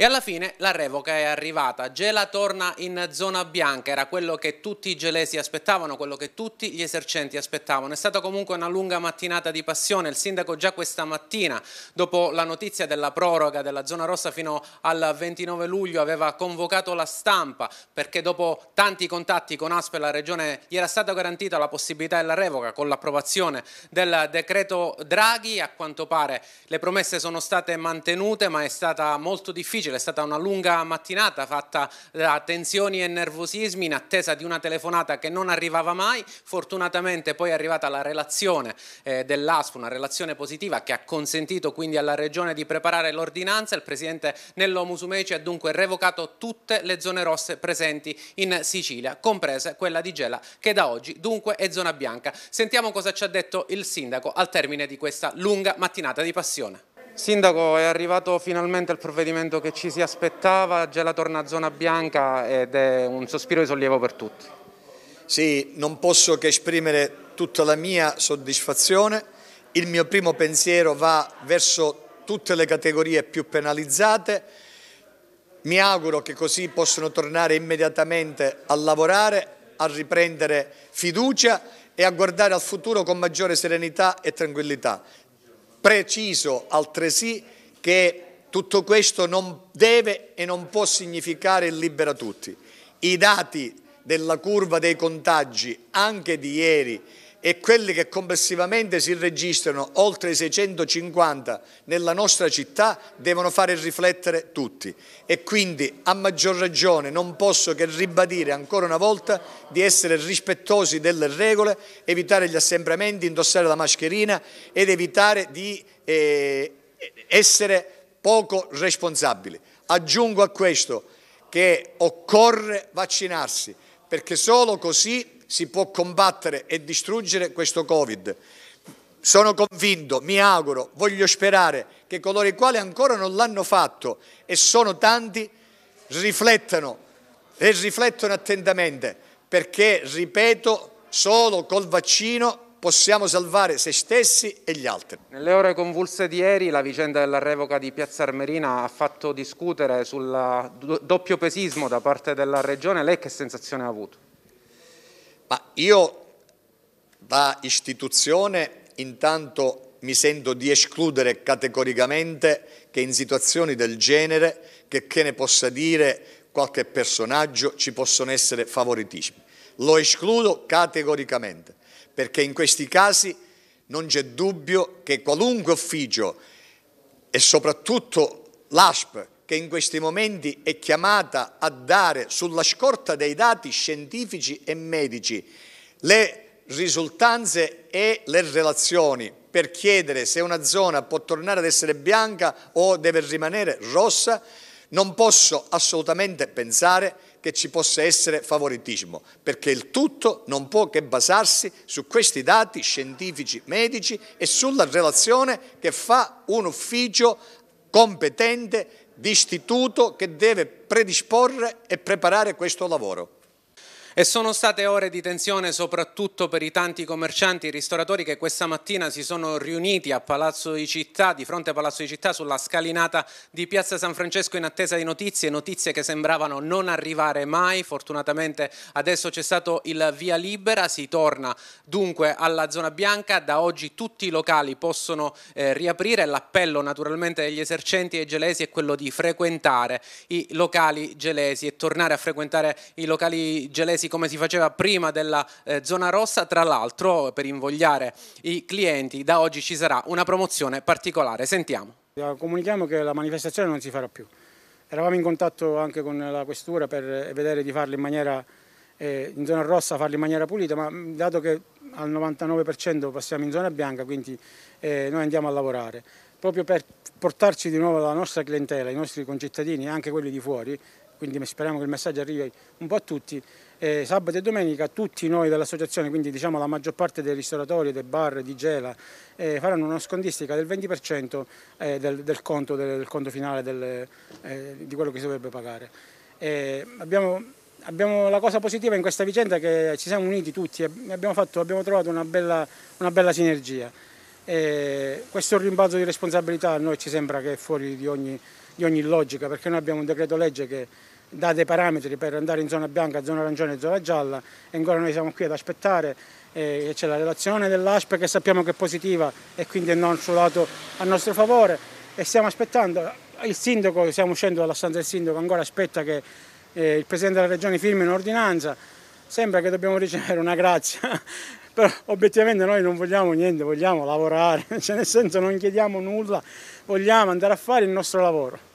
e alla fine la revoca è arrivata. Gela torna in zona bianca, era quello che tutti i gelesi aspettavano, quello che tutti gli esercenti aspettavano. È stata comunque una lunga mattinata di passione, il sindaco già questa mattina, dopo la notizia della proroga della zona rossa fino al 29 luglio, aveva convocato la stampa perché dopo tanti contatti con ASPE la regione gli era stata garantita la possibilità della revoca con l'approvazione del decreto Draghi, a quanto pare le promesse sono state mantenute ma è stata molto difficile difficile, è stata una lunga mattinata fatta da tensioni e nervosismi in attesa di una telefonata che non arrivava mai, fortunatamente poi è arrivata la relazione eh, dell'ASP, una relazione positiva che ha consentito quindi alla Regione di preparare l'ordinanza, il Presidente Nello Musumeci ha dunque revocato tutte le zone rosse presenti in Sicilia, comprese quella di Gela che da oggi dunque è zona bianca. Sentiamo cosa ci ha detto il Sindaco al termine di questa lunga mattinata di passione. Sindaco, è arrivato finalmente il provvedimento che ci si aspettava, Gela torna a zona bianca ed è un sospiro di sollievo per tutti. Sì, non posso che esprimere tutta la mia soddisfazione, il mio primo pensiero va verso tutte le categorie più penalizzate, mi auguro che così possano tornare immediatamente a lavorare, a riprendere fiducia e a guardare al futuro con maggiore serenità e tranquillità. Preciso altresì che tutto questo non deve e non può significare il libera tutti. I dati della curva dei contagi anche di ieri e quelli che complessivamente si registrano oltre i 650 nella nostra città devono fare riflettere tutti e quindi a maggior ragione non posso che ribadire ancora una volta di essere rispettosi delle regole, evitare gli assembramenti, indossare la mascherina ed evitare di eh, essere poco responsabili. Aggiungo a questo che occorre vaccinarsi perché solo così si può combattere e distruggere questo Covid. Sono convinto, mi auguro, voglio sperare che coloro i quali ancora non l'hanno fatto e sono tanti riflettano e riflettono attentamente perché, ripeto, solo col vaccino possiamo salvare se stessi e gli altri. Nelle ore convulse di ieri la vicenda della revoca di Piazza Armerina ha fatto discutere sul doppio pesismo da parte della Regione. Lei che sensazione ha avuto? Ma io da istituzione intanto mi sento di escludere categoricamente che in situazioni del genere, che, che ne possa dire qualche personaggio, ci possono essere favoritismi. Lo escludo categoricamente perché in questi casi non c'è dubbio che qualunque ufficio e soprattutto l'ASP che in questi momenti è chiamata a dare sulla scorta dei dati scientifici e medici le risultanze e le relazioni per chiedere se una zona può tornare ad essere bianca o deve rimanere rossa, non posso assolutamente pensare che ci possa essere favoritismo, perché il tutto non può che basarsi su questi dati scientifici, medici e sulla relazione che fa un ufficio competente di istituto che deve predisporre e preparare questo lavoro. E sono state ore di tensione soprattutto per i tanti commercianti e ristoratori che questa mattina si sono riuniti a Palazzo di Città, di fronte a Palazzo di Città, sulla scalinata di Piazza San Francesco in attesa di notizie, notizie che sembravano non arrivare mai. Fortunatamente adesso c'è stato il via libera, si torna dunque alla zona bianca, da oggi tutti i locali possono eh, riaprire. L'appello naturalmente degli esercenti e gelesi è quello di frequentare i locali gelesi e tornare a frequentare i locali gelesi mesi come si faceva prima della eh, zona rossa, tra l'altro per invogliare i clienti da oggi ci sarà una promozione particolare, sentiamo. Eh, comunichiamo che la manifestazione non si farà più, eravamo in contatto anche con la questura per eh, vedere di farla in maniera eh, in zona rossa, farla in maniera pulita, ma mm, dato che al 99% passiamo in zona bianca, quindi eh, noi andiamo a lavorare proprio per portarci di nuovo la nostra clientela, i nostri concittadini, anche quelli di fuori, quindi speriamo che il messaggio arrivi un po' a tutti. E eh, sabato e domenica tutti noi dell'associazione, quindi diciamo la maggior parte dei ristoratori, dei bar, di Gela, eh, faranno una scondistica del 20% eh, del, del, conto, del, del, conto, finale del, eh, di quello che si dovrebbe pagare. Eh, abbiamo, abbiamo, la cosa positiva in questa vicenda è che ci siamo uniti tutti e abbiamo, fatto, abbiamo trovato una bella, una bella sinergia. E eh, questo rimbalzo di responsabilità a noi ci sembra che è fuori di ogni, di ogni logica perché noi abbiamo un decreto legge che dà dei parametri per andare in zona bianca, zona arancione e zona gialla e ancora noi siamo qui ad aspettare eh, c'è la relazione dell'ASPE che sappiamo che è positiva e quindi è non sul lato a nostro favore e stiamo aspettando il sindaco, stiamo uscendo dalla stanza del sindaco, ancora aspetta che eh, il Presidente della Regione firmi un'ordinanza sembra che dobbiamo ricevere una grazia però obiettivamente noi non vogliamo niente, vogliamo lavorare, cioè nel senso non chiediamo nulla, vogliamo andare a fare il nostro lavoro.